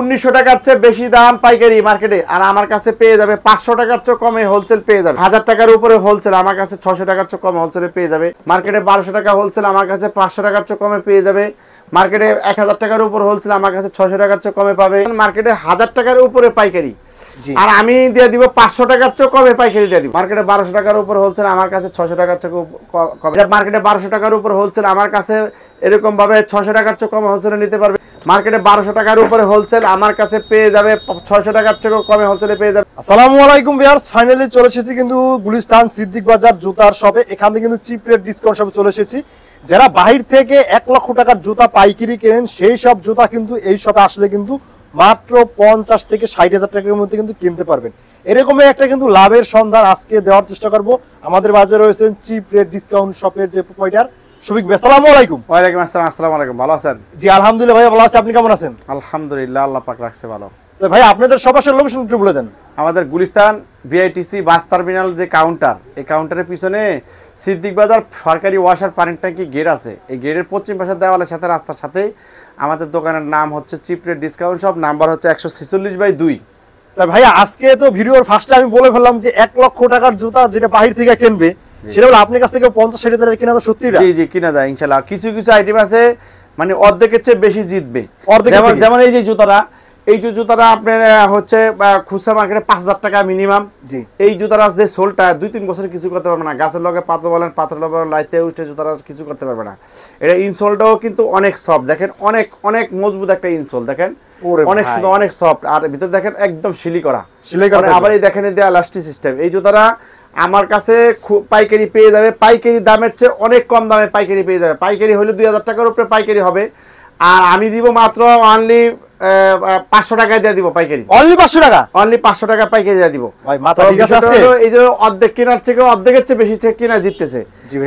উনিশশো টাকার চেয়ে বেশি দাম পাইকারি মার্কেটে আর আমার কাছে পেয়ে যাবে পাঁচশো টাকার চেয়ে কমে হোলসেল পেয়ে যাবে হাজার টাকার উপরে হোলসেল আমার কাছে ছশো টাকার চেয়ে কমে হোলসেলে পেয়ে যাবে মার্কেটে বারোশো টাকা হোলসেল আমার কাছে পাঁচশো টাকার চেয়ে কমে পেয়ে যাবে মার্কেটে এক হাজার টাকার উপর হোলসেল আমার কাছে ছশো টাকার চেয়ে কমে পাবে মার্কেটে হাজার টাকার উপরে পাইকারি আর আমি দিয়ে দিব পাঁচশো টাকার চেয়ে কমে পাইকারি দিয়ে দিব মার্কেটে বারোশো টাকার উপর হোলসেল আমার কাছে ছশো টাকার চেয়ে কমে মার্কেটে বারোশো টাকার উপর হোলসেল আমার কাছে এরকম ভাবে ছশো টাকার চেয়ে কমে হোলসেলে নিতে পারবে মার্কেটে বারোশো টাকার উপরে হোলসেল আমার কাছে পেয়ে যাবে ছয়শো টাকার থেকেও কমে হোলসেলে পেয়ে যাবে আসসালামু আলাইকুম বিহার ফাইনালি চলে এসেছি কিন্তু গুলিস্তান সিদ্দিক বাজার জুতার শপে এখান থেকে কিন্তু চিপ রেট ডিসকাউন্ট শপে চলে এসেছি যারা বাহির থেকে এক লক্ষ টাকার জুতা পাইকিরি কেনেন সেই সব জুতা কিন্তু এই সবে আসলে কিন্তু মাত্র পঞ্চাশ থেকে ষাট হাজার টাকার মধ্যে কিন্তু কিনতে পারবেন এরকমই একটা কিন্তু লাভের সন্ধান আজকে দেওয়ার চেষ্টা করব আমাদের বাজারে রয়েছেন চিপ রেট ডিসকাউন্ট শপের যে পয়টার সুবিক ভাই আসসালামু আলাইকুম ওয়ালাইকুম আসসালাম আসসালামু আলাইকুম ভালো আছেন জি আলহামদুলিল্লাহ ভাই ভালো আছি আপনি কেমন আছেন আলহামদুলিল্লাহ আল্লাহ পাক রাখছে ভালো তো ভাই আপনাদের সব আসার লোকেশন একটু বলে দেন আমাদের গুলিস্তান বিআইটিসি বাস টার্মিনাল যে কাউন্টার এই কাউন্টারের পিছনে সিদ্দিক বাজার সরকারি ওয়াশার পানির ট্যাঙ্কি গেট আছে এই গেটের পশ্চিম পাশের দেওয়ালের সাথে রাস্তার সাথে আমাদের দোকানের নাম হচ্ছে চিপরেট ডিসকাউন্ট শপ নাম্বার হচ্ছে একশো ছেচল্লিশ বাই দুই ভাই আজকে তো ভিডিওর ফার্স্টে আমি বলে ফেললাম যে এক লক্ষ টাকার জুতা যেটা বাহির থেকে কিনবে সেটা হলো আপনার কাছ থেকে পঞ্চাশ ষাট হাজার কেনা তো সত্যি জি জি কিনা যায় ইনশাল্লাহ কিছু কিছু আইটেম আছে মানে অর্ধেকের চেয়ে বেশি জিতবে যেমন এই যে জুতারা এই যে জুতাটা আপনার হচ্ছে খুচরা মার্কেটে পাঁচ হাজার টাকা মিনিমাম জি এই জুতারা যে সোলটা দুই তিন বছর কিছু করতে পারবে না গাছের লগে পাথর বলেন পাথর লগে লাইতে উঠে জুতারা কিছু করতে পারবে না এটা ইনসোলটাও কিন্তু অনেক সফট দেখেন অনেক অনেক মজবুত একটা ইনসোল দেখেন অনেক অনেক সফট আর ভিতরে দেখেন একদম শিলি করা শিলি করা মানে আবার এই দেখেন এই দেয়া লাস্টিক সিস্টেম এই জুতারা আমার কাছে পাইকারি পেয়ে যাবে পাইকারি দামের চেয়ে অনেক কম দামে পাইকারি পেয়ে যাবে পাইকারি হলে দুই হাজার টাকার উপরে পাইকারি হবে আর আমি দিব মাত্র অনলি পাঁচশো টাকায় দিয়ে দিব পাইকারি অনলি পাঁচশো টাকা অনলি পাঁচশো টাকা পাইকারি দিয়ে দিব এই যে অর্ধেক কেনার থেকে অর্ধেকের চেয়ে বেশি কিনা জিততেছে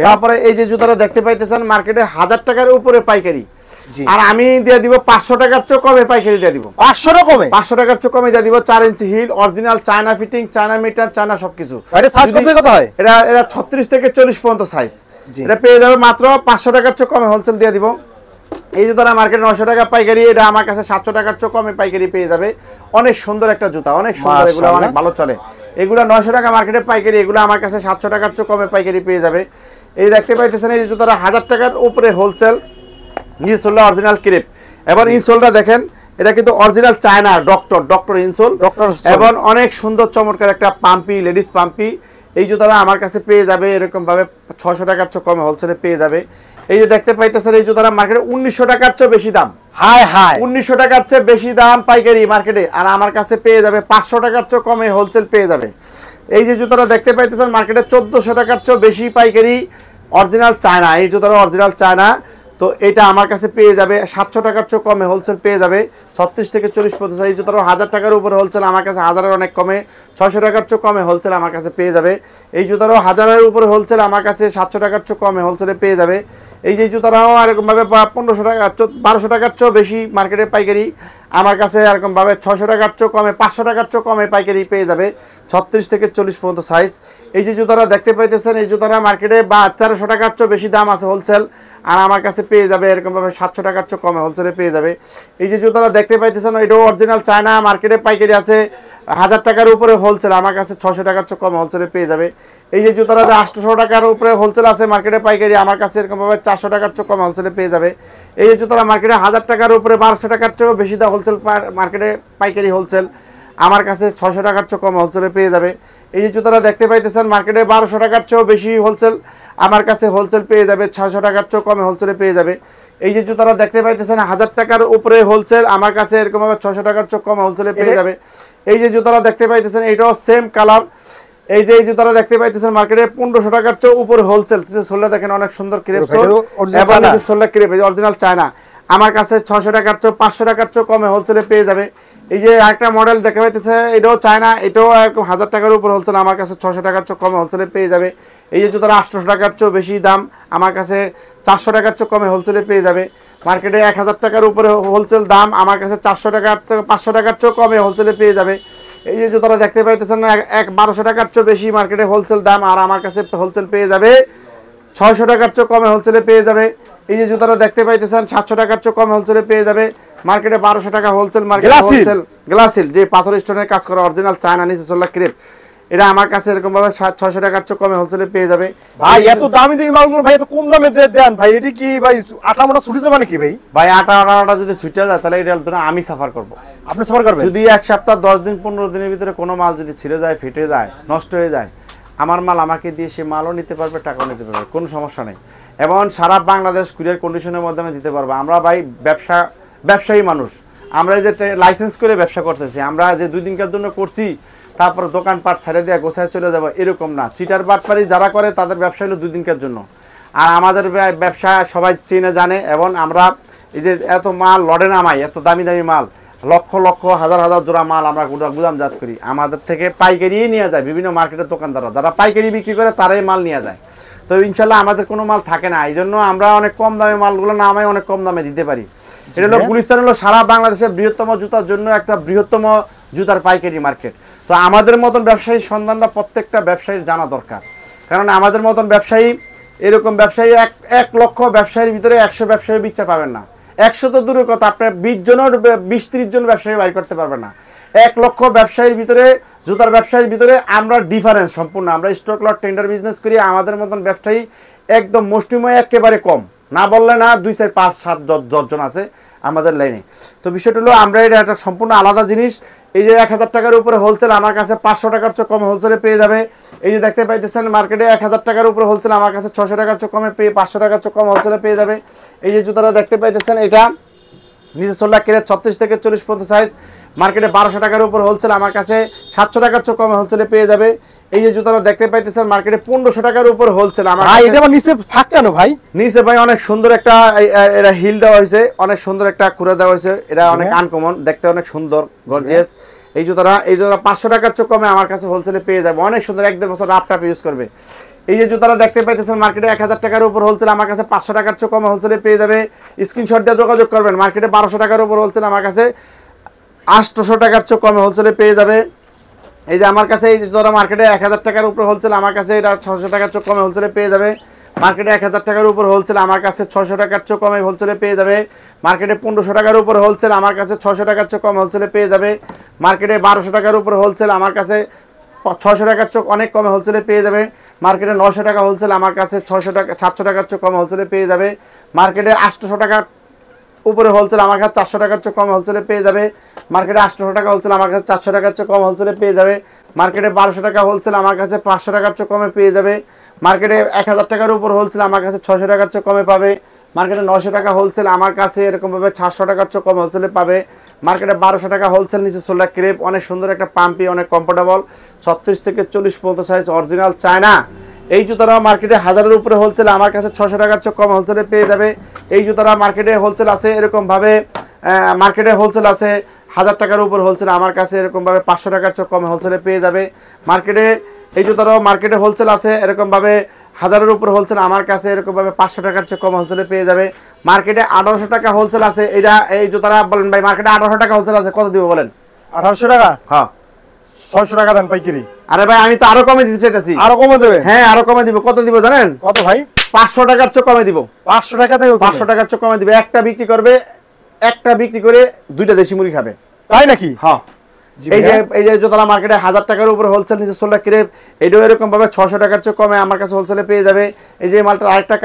তারপরে এই যে জুতাটা দেখতে পাইতেছেন মার্কেটে হাজার টাকার উপরে পাইকারি আর আমি দিয়ে দিব পাঁচশো টাকার কমে পাইকারি দিয়ে দিব কমে পাঁচশো টাকার কমে দিয়ে দিব চার inch heel original China fitting China meter China সবকিছু ছত্রিশ থেকে চল্লিশ পর্যন্ত সাইজ এটা পেয়ে যাবে মাত্র পাঁচশো টাকার কমে হোলসেল দিয়ে দিব এই মার্কেটে নশো টাকা পাইকারি এটা আমার কাছে সাতশো টাকার কমে পাইকারি পেয়ে যাবে অনেক সুন্দর একটা জুতা অনেক সুন্দর এগুলো অনেক ভালো চলে এগুলো নশো টাকা মার্কেটে পাইকারি এগুলো আমার কাছে সাতশো টাকার চেয়ে কমে পাইকারি পেয়ে যাবে এই দেখতে পাইতেছেন এই জুতাটা হাজার টাকার উপরে হোলসেল ইনসোলটা অরিজিনাল ক্রেপ এবার ইনসোলটা দেখেন এটা কিন্তু original China doctor doctor insole doctor এবং অনেক সুন্দর চমৎকার একটা পাম্পি লেডিস পাম্পি এই জুতাটা আমার কাছে পেয়ে যাবে এরকমভাবে ছশো টাকার চেয়ে কমে হোলসেলে পেয়ে যাবে এই যে দেখতে পাইতেছেন এই জুতাটা মার্কেটে উনিশশো টাকার চেয়ে বেশি দাম হাই হাই উনিশশো টাকার চেয়ে বেশি দাম পাইকারি মার্কেটে আর আমার কাছে পেয়ে যাবে পাঁচশো টাকার চেয়ে কমে হোলসেল পেয়ে যাবে এই যে জুতাটা দেখতে পাইতেছেন মার্কেটে চোদ্দোশো টাকার চেয়ে বেশি পাইকারি অরিজিনাল চায়না এই জুতাটা অরিজিনাল চায়না তো এটা আমার কাছে পেয়ে যাবে সাতশো টাকার চেয়ে কমে হোলসেল পেয়ে যাবে ছত্রিশ থেকে চল্লিশ পর্যন্ত সাইজ হাজার টাকার উপরে হোলসেল আমার কাছে হাজারের অনেক কমে ছয়শো টাকার চেয়ে কমে হোলসেল আমার কাছে পেয়ে যাবে এই জুতারও হাজারের উপরে হোলসেল আমার কাছে সাতশো টাকার চেয়ে কমে হোলসেলে পেয়ে যাবে এই যে জুতারাও এরকমভাবে পনেরোশো টাকা বারোশো টাকার চেয়েও বেশি মার্কেটে পাইকারি আমার কাছে এরকমভাবে ছশো টাকার চেয়েও কমে পাঁচশো টাকার চেয়েও কমে পাইকারি পেয়ে যাবে ছত্রিশ থেকে চল্লিশ পর্যন্ত সাইজ এই যে জুতারা দেখতে পাইতেছেন এই জুতারা মার্কেটে বা তেরোশো টাকার চেয়েও বেশি দাম আছে হোলসেল আর আমার কাছে পেয়ে যাবে এরকমভাবে সাতশো টাকার চেয়েও কমে হোলসেলে পেয়ে যাবে এই যে জুতারা দেখতে পাইতেছেন এটা অরিজিনাল চায়না মার্কেটে পাইকারি আছে হাজার টাকার উপরে হোলসেল আমার কাছে ছশো টাকার চেয়ে কম হোলসেলে পেয়ে যাবে এই যে জুতোটা যে আটশোশো টাকার উপরে হোলসেল আছে মার্কেটে পাইকারি আমার কাছে এরকমভাবে চারশো টাকার চেয়ে কম হোলসেলে পেয়ে যাবে এই যে জুতোটা মার্কেটে হাজার টাকার উপরে বারোশো টাকার চেয়েও বেশি দা হোলসেল মার্কেটে পাইকারি হোলসেল আমার কাছে ছশো টাকার চেয়ে কম হোলসেলে পেয়ে যাবে এই যে জুতোটা দেখতে পাইতেছেন মার্কেটে বারোশো টাকার চেয়েও বেশি হোলসেল আমার কাছে হোলসেল পেয়ে যাবে ছশো টাকার চেয়েও কমে হোলসেলে পেয়ে যাবে এই যে জুতাটা দেখতে পাইতেছেন হাজার টাকার উপরে হোলসেল আমার কাছে এরকম আবার ছশো টাকার চোখ কম হোলসেলে পেয়ে যাবে এই যে জুতাটা দেখতে পাইতেছেন এইটাও সেম কালার এই যে এই জুতাটা দেখতে পাইতেছেন মার্কেটে পনেরোশো টাকার চেয়ে উপরে হোলসেল সোলটা দেখেন অনেক সুন্দর ক্রেপ সোল্লা ক্রেপ অরিজিনাল চায়না আমার কাছে ছশো টাকার চেয়ে পাঁচশো টাকার চেয়ে কমে হোলসেলে পেয়ে যাবে এই যে একটা মডেল দেখা পাইতেছে এটাও না এটাও একদম হাজার টাকার উপর হোলসেল আমার কাছে ছশো টাকার চোখ কমে হোলসেলে পেয়ে যাবে এই যে জুতোটা আটশো টাকার চেয়েও বেশি দাম আমার কাছে চারশো টাকার চোখ কমে হোলসেলে পেয়ে যাবে মার্কেটে এক হাজার টাকার উপরে হোলসেল দাম আমার কাছে চারশো টাকার পাঁচশো টাকার চেয়েও কমে হোলসেলে পেয়ে যাবে এই যে জুতোটা দেখতে পাইতেছেন এক বারোশো টাকার চেয়েও বেশি মার্কেটে হোলসেল দাম আর আমার কাছে হোলসেল পেয়ে যাবে ছয়শো টাকার চেয়ে কমে হোলসেলে পেয়ে যাবে এই যে জুতোটা দেখতে পাইতেছেন সাতশো টাকার চেয়ে কমে হোলসেলে পেয়ে যাবে মার্কেটে বারোশো টাকা হোলসেল মার্কেট গ্লাসিল যে পাথর স্টোনের কাজ করা অরিজিনাল চায়না নিচে সোল্লা ক্রেপ এটা আমার কাছে এরকম ভাবে সাত ছয়শো টাকার চেয়ে কমে হোলসেলে পেয়ে যাবে ভাই এত দামি দিয়ে মালগুলো ভাই এত কম দামে দেন ভাই এটি কি ভাই আটা মোটা ছুটে যাবে নাকি ভাই ভাই আটা আটা যদি ছুটে যায় তাহলে এটা ধরুন আমি সাফার করবো আপনি সাফার করবেন যদি এক সপ্তাহ দশ দিন পনেরো দিনের ভিতরে কোনো মাল যদি ছিঁড়ে যায় ফেটে যায় নষ্ট হয়ে যায় আমার মাল আমাকে দিয়ে সে মালও নিতে পারবে টাকাও নিতে পারবে কোনো সমস্যা নেই এবং সারা বাংলাদেশ কুরিয়ার কন্ডিশনের মাধ্যমে দিতে পারবো আমরা ভাই ব্যবসা ব্যবসায়ী মানুষ আমরা যে লাইসেন্স করে ব্যবসা করতেছি আমরা যে দুই দিনকার জন্য করছি তারপর দোকানপাট ছেড়ে দেওয়া গোছায় চলে যাবো এরকম না চিটার বাটপারি যারা করে তাদের ব্যবসা হলো দুই দিনকার জন্য আর আমাদের ব্যবসা সবাই চেনে জানে এবং আমরা এই যে এত মাল লড়ে নামাই এত দামি দামি মাল লক্ষ লক্ষ হাজার হাজার জোড়া মাল আমরা গুদাম জাত করি আমাদের থেকে পাইকারিই নিয়ে যায় বিভিন্ন মার্কেটের দোকানদাররা যারা পাইকারি বিক্রি করে তারাই মাল নিয়ে যায় তো ইনশাল্লাহ আমাদের কোনো মাল থাকে না এই জন্য আমরা অনেক কম দামে মালগুলো নামাই অনেক কম দামে দিতে পারি এটা হলো গুলিস্তান হলো সারা বাংলাদেশের বৃহত্তম জুতার জন্য একটা বৃহত্তম জুতার পাইকারি মার্কেট তো আমাদের মতন ব্যবসায়ী সন্ধানটা প্রত্যেকটা ব্যবসায়ীর জানা দরকার কারণ আমাদের মতন ব্যবসায়ী এরকম ব্যবসায়ী এক এক লক্ষ ব্যবসায়ীর ভিতরে একশো ব্যবসায়ী বিচ্ছা পাবেন না একশো তো দূরের কথা আপনার বিশ জনের বিশ ত্রিশ জন ব্যবসায়ী বাই করতে পারবেন না এক লক্ষ ব্যবসায়ীর ভিতরে জুতার ব্যবসায়ীর ভিতরে আমরা ডিফারেন্স সম্পূর্ণ আমরা স্টক লট টেন্ডার বিজনেস করি আমাদের মতন ব্যবসায়ী একদম মুষ্টিময় একেবারে কম না বললে না দুই চার পাঁচ সাত দশজন আছে আমাদের লাইনে তো বিষয়টা হলো আমরা এটা একটা সম্পূর্ণ আলাদা জিনিস এই যে এক হাজার টাকার উপরে হোলসেল আমার কাছে পাঁচশো টাকার চেয়ে কম হোলসেলে পেয়ে যাবে এই যে দেখতে পাইতেছেন মার্কেটে এক হাজার টাকার উপরে হোলসেল আমার কাছে ছশো টাকার চেয়ে কমে পেয়ে পাঁচশো টাকার চেয়ে কম হোলসেলে পেয়ে যাবে এই যে জুতোটা দেখতে পাইতেছেন এটা নিজে চল্লা কেড়ে ছত্রিশ থেকে চল্লিশ পর্যন্ত সাইজ মার্কেটে বারোশো টাকার উপর হোলসেল আমার কাছে সাতশো টাকার চেয়ে কমে হোলসেলে পেয়ে যাবে এই যে জুতাটা দেখতে পাইতেছেন মার্কেটে পনেরোশো টাকার উপর হোলসেল আমার ভাই এটা নিচে ফাঁক কেন ভাই নিচে ভাই অনেক সুন্দর একটা এরা হিল দেওয়া হয়েছে অনেক সুন্দর একটা কুড়া দেওয়া হয়েছে এরা অনেক আনকমন হ্যাঁ। দেখতে অনেক সুন্দর গর্জিয়াস এই জুতাটা এই জুতাটা পাঁচশো টাকার চেয়ে কমে আমার কাছে হোলসেলে পেয়ে যাবে অনেক সুন্দর এক দেড় বছর রাফ টাপ ইউজ করবে এই যে জুতাটা দেখতে পাইতেছেন মার্কেটে এক হাজার টাকার উপর হোলসেল আমার কাছে পাঁচশো টাকার চেয়ে কমে হোলসেলে পেয়ে যাবে স্ক্রিনশট দিয়ে যোগাযোগ করবেন মার্কেটে বারোশো টাকার উপর হোলসেল আমার কাছে আটশোশো টাকার চেয়ে কমে হোলসেলে পেয়ে যাবে এই যে আমার কাছে এই যে ধরো মার্কেটে এক হাজার টাকার উপর হোলসেল আমার কাছে এটা ছশো টাকার চোখ কমে হোলসেলে পেয়ে যাবে মার্কেটে এক হাজার টাকার উপর হোলসেল আমার কাছে ছশো টাকার চোখ কমে হোলসেলে পেয়ে যাবে মার্কেটে পনেরোশো টাকার উপর হোলসেল আমার কাছে ছশো টাকার চোখ কম হোলসেলে পেয়ে যাবে মার্কেটে বারোশো টাকার উপর হোলসেল আমার কাছে ছশো টাকার চোখ অনেক কমে হোলসেলে পেয়ে যাবে মার্কেটে নশো টাকা হোলসেল আমার কাছে ছশো টাকা সাতশো টাকার চোখ কমে হোলসেলে পেয়ে যাবে মার্কেটে আটশোশো টাকা উপরে হোলসেল আমার কাছে চারশো টাকার চেয়ে কম হোলসেলে পেয়ে যাবে মার্কেটে আটশো টাকা হোলসেল আমার কাছে চারশো টাকার চেয়ে কম হোলসেলে পেয়ে যাবে মার্কেটে বারোশো টাকা হোলসেল আমার কাছে পাঁচশো টাকার চেয়ে কমে পেয়ে যাবে মার্কেটে এক হাজার টাকার উপর হোলসেল আমার কাছে ছশো টাকার চেয়ে কমে পাবে মার্কেটে নশো টাকা হোলসেল আমার কাছে এরকমভাবে সাতশো টাকার চেয়ে কম হোলসেলে পাবে মার্কেটে বারোশো টাকা হোলসেল নিচে সোলার ক্রেপ অনেক সুন্দর একটা পাম্পি অনেক কমফোর্টেবল ছত্রিশ থেকে চল্লিশ পর্যন্ত সাইজ অরিজিনাল চায়না এই জুতারা মার্কেটে হাজারের উপরে হোলসেল আমার কাছে ছশো টাকার চেয়ে কম হোলসেলে পেয়ে যাবে এই জুতারা মার্কেটে হোলসেল আছে এরকমভাবে মার্কেটে হোলসেল আছে হাজার টাকার উপর হোলসেল আমার কাছে এরকমভাবে পাঁচশো টাকার চেয়ে কম হোলসেলে পেয়ে যাবে মার্কেটে এই জুতারাও মার্কেটে হোলসেল আছে এরকমভাবে হাজারের উপর হোলসেল আমার কাছে এরকমভাবে পাঁচশো টাকার চেয়ে কম হোলসেলে পেয়ে যাবে মার্কেটে আঠারোশো টাকা হোলসেল আছে এটা এই জুতারা বলেন ভাই মার্কেটে আঠারোশো টাকা হোলসেল আছে কত দিব বলেন আঠারোশো টাকা হ্যাঁ ছয়শো টাকা দেন পাইকারি আরে ভাই আমি তো আরো কমে দিতে চাইতেছি আরো কমে দেবে হ্যাঁ আরো কমে দিব কত দিব জানেন কত ভাই পাঁচশো টাকার চোখ কমে দিব পাঁচশো টাকা থেকে পাঁচশো টাকার চোখ কমে দিবে একটা বিক্রি করবে একটা বিক্রি করে দুইটা দেশি মুড়ি খাবে তাই নাকি হ্যাঁ আনকমন একটা পাথরের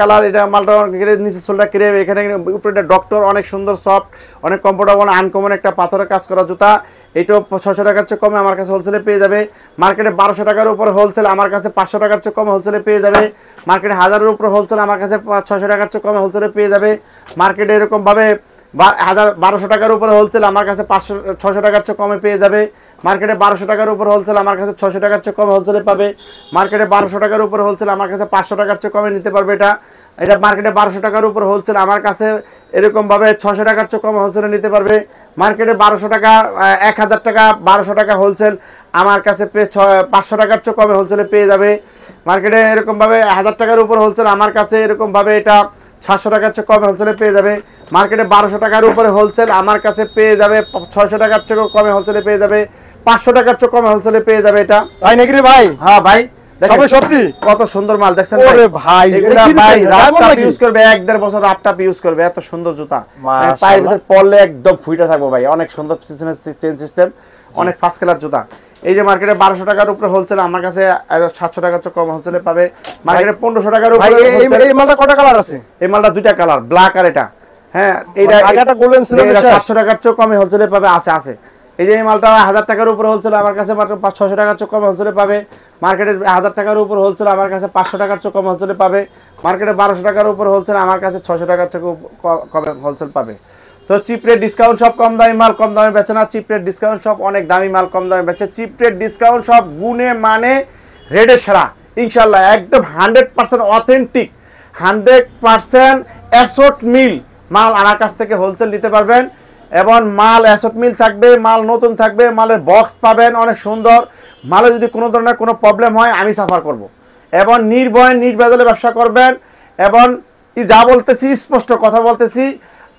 কাজ করা জুতা এটাও ছশো টাকার চেয়ে কমে আমার কাছে হোলসেলে পেয়ে যাবে মার্কেটে বারোশো টাকার উপর হোলসেল আমার কাছে পাঁচশো টাকার চেয়ে কমে হোলসেলে পেয়ে যাবে মার্কেটে হাজারের উপর হোলসেল আমার কাছে ছশো টাকার চেয়ে কমে হোলসেলে পেয়ে যাবে মার্কেটে এরকমভাবে হাজার বারোশো টাকার উপরে হোলসেল আমার কাছে পাঁচশো ছশো টাকার চেয়ে কমে পেয়ে যাবে মার্কেটে বারোশো টাকার উপর হোলসেল আমার কাছে ছশো টাকার চেয়ে কমে হোলসেলে পাবে মার্কেটে বারোশো টাকার উপর হোলসেল আমার কাছে পাঁচশো টাকার চেয়ে কমে নিতে পারবে এটা এটা মার্কেটে বারোশো টাকার উপর হোলসেল আমার কাছে এরকমভাবে ছশো টাকার চেয়ে কম হোলসেলে নিতে পারবে মার্কেটে বারোশো টাকা এক হাজার টাকা বারোশো টাকা হোলসেল আমার কাছে পেয়ে ছ পাঁচশো টাকার চেয়ে কমে হোলসেলে পেয়ে যাবে মার্কেটে এরকমভাবে হাজার টাকার উপর হোলসেল আমার কাছে এরকমভাবে এটা সাতশো টাকার চেয়ে কমে হোলসেলে পেয়ে যাবে মার্কেটে বারোশো টাকার উপরে হোলসেল আমার কাছে পেয়ে যাবে ছয়শো টাকার চেয়ে কমে হোলসেলে পেয়ে যাবে পাঁচশো টাকার চেয়ে কমে হোলসেলে পেয়ে যাবে এটা তাই নাকি রে ভাই হ্যাঁ ভাই কত সুন্দর বারোশো টাকার উপরে আমার কাছে সাতশো টাকার কম পাবে মার্কেটে পনেরোশো টাকার উপরে এই মালটা কটা কালার আছে এই দুইটা কালার ব্ল্যাক আর এটা হ্যাঁ এটা সাতশো টাকার চেয়ে কমে হোলসেলে পাবে আছে আছে এই যে এই মালটা হাজার টাকার উপরে হোলসেল আমার কাছে মাত্র পাঁচ ছশো টাকার চোখ কমে হোলসেলে পাবে মার্কেটে হাজার টাকার উপর হোলসেল আমার কাছে পাঁচশো টাকার চেয়ে কম হোলসেলে পাবে মার্কেটে বারোশো টাকার উপর হোলসেল আমার কাছে ছশো টাকার থেকে কমে হোলসেল পাবে তো চিপ রেট ডিসকাউন্ট সব কম দামি মাল কম দামে বেচে না চিপ রেট ডিসকাউন্ট সব অনেক দামি মাল কম দামে বেচে চিপ রেট ডিসকাউন্ট সব গুণে মানে রেডে সেরা ইনশাল্লাহ একদম hundred percent authentic hundred percent অ্যাসোট মিল মাল আমার কাছ থেকে হোলসেল নিতে পারবেন এবং মাল অ্যাসট মিল থাকবে মাল নতুন থাকবে মালের বক্স পাবেন অনেক সুন্দর মালে যদি কোনো ধরনের কোনো প্রবলেম হয় আমি সাফার করব। এবং নির্ভয় নির্বেদলে ব্যবসা করবেন এবং যা বলতেছি স্পষ্ট কথা বলতেছি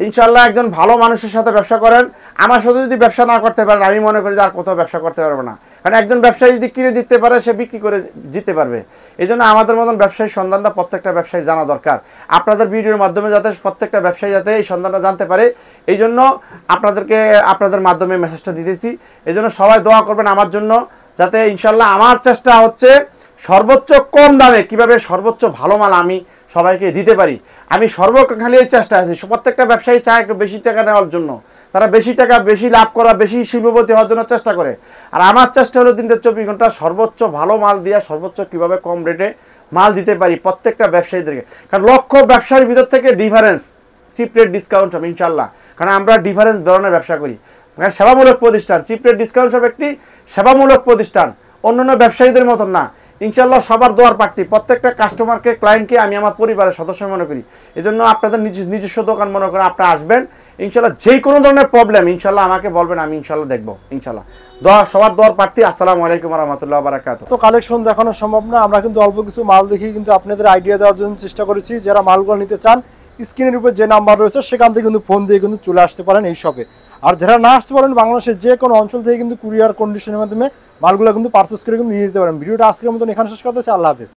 ইনশাল্লাহ একজন ভালো মানুষের সাথে ব্যবসা করেন আমার সাথে যদি ব্যবসা না করতে পারেন আমি মনে করি যে আর কোথাও ব্যবসা করতে পারবো না কারণ একজন ব্যবসায়ী যদি কিনে জিততে পারে সে বিক্রি করে জিততে পারবে এই জন্য আমাদের মতন ব্যবসায়ী সন্ধানটা প্রত্যেকটা ব্যবসায়ী জানা দরকার আপনাদের ভিডিওর মাধ্যমে যাতে প্রত্যেকটা ব্যবসায়ী যাতে এই সন্ধানটা জানতে পারে এই জন্য আপনাদেরকে আপনাদের মাধ্যমে মেসেজটা দিতেছি এই জন্য সবাই দোয়া করবেন আমার জন্য যাতে ইনশাল্লাহ আমার চেষ্টা হচ্ছে সর্বোচ্চ কম দামে কিভাবে সর্বোচ্চ ভালো মাল আমি সবাইকে দিতে পারি আমি সর্বখালি চেষ্টা আছি প্রত্যেকটা ব্যবসায়ী চায় একটু বেশি টাকা নেওয়ার জন্য তারা বেশি টাকা বেশি লাভ করা বেশি শিল্পপতি হওয়ার জন্য চেষ্টা করে আর আমার চেষ্টা হলো দিনটা চব্বিশ ঘন্টা সর্বোচ্চ ভালো মাল দেওয়া সর্বোচ্চ কিভাবে কম রেটে মাল দিতে পারি প্রত্যেকটা ব্যবসায়ীদেরকে কারণ লক্ষ্য ব্যবসার ভিতর থেকে ডিফারেন্স চিপ রেট ডিসকাউন্ট হবে ইনশাল্লাহ কারণ আমরা ডিফারেন্স ধরনের ব্যবসা করি কারণ সেবামূলক প্রতিষ্ঠান চিপ রেট ডিসকাউন্ট সব একটি সেবামূলক প্রতিষ্ঠান অন্যান্য ব্যবসায়ীদের মতন না ইনশাল্লাহ সবার দোয়ার প্রার্থী প্রত্যেকটা কাস্টমারকে ক্লায়েন্টকে আমি আমার পরিবারের সদস্য মনে করি এজন্য আপনাদের নিজস্ব দোকান মনে করেন আপনারা আসবেন ইনশাল্লাহ যে কোনো ধরনের প্রবলেম ইনশাল্লাহ আমাকে বলবেন আমি ইনশাল্লাহ দেখবো ইনশাল্লাহ দোয়া সবার দোয়ার প্রার্থী আসসালামু আলাইকুম রহমতুল্লাহ বারাকাত তো কালেকশন দেখানো সম্ভব না আমরা কিন্তু অল্প কিছু মাল দেখি কিন্তু আপনাদের আইডিয়া দেওয়ার জন্য চেষ্টা করেছি যারা মালগুলো নিতে চান স্ক্রিনের উপর যে নাম্বার রয়েছে সেখান থেকে কিন্তু ফোন দিয়ে কিন্তু চলে আসতে পারেন এই শপে আর যারা না আসতে পারেন বাংলাদেশের যে কোনো অঞ্চল থেকে কিন্তু কুরিয়ার কন্ডিশনের মাধ্যমে মালগুলো কিন্তু পার্চেস করে কিন্তু নিয়ে যেতে পারেন ভিডিওটা আজকের মতন এখানে শেষ করতে আল্লাহ হাফিজ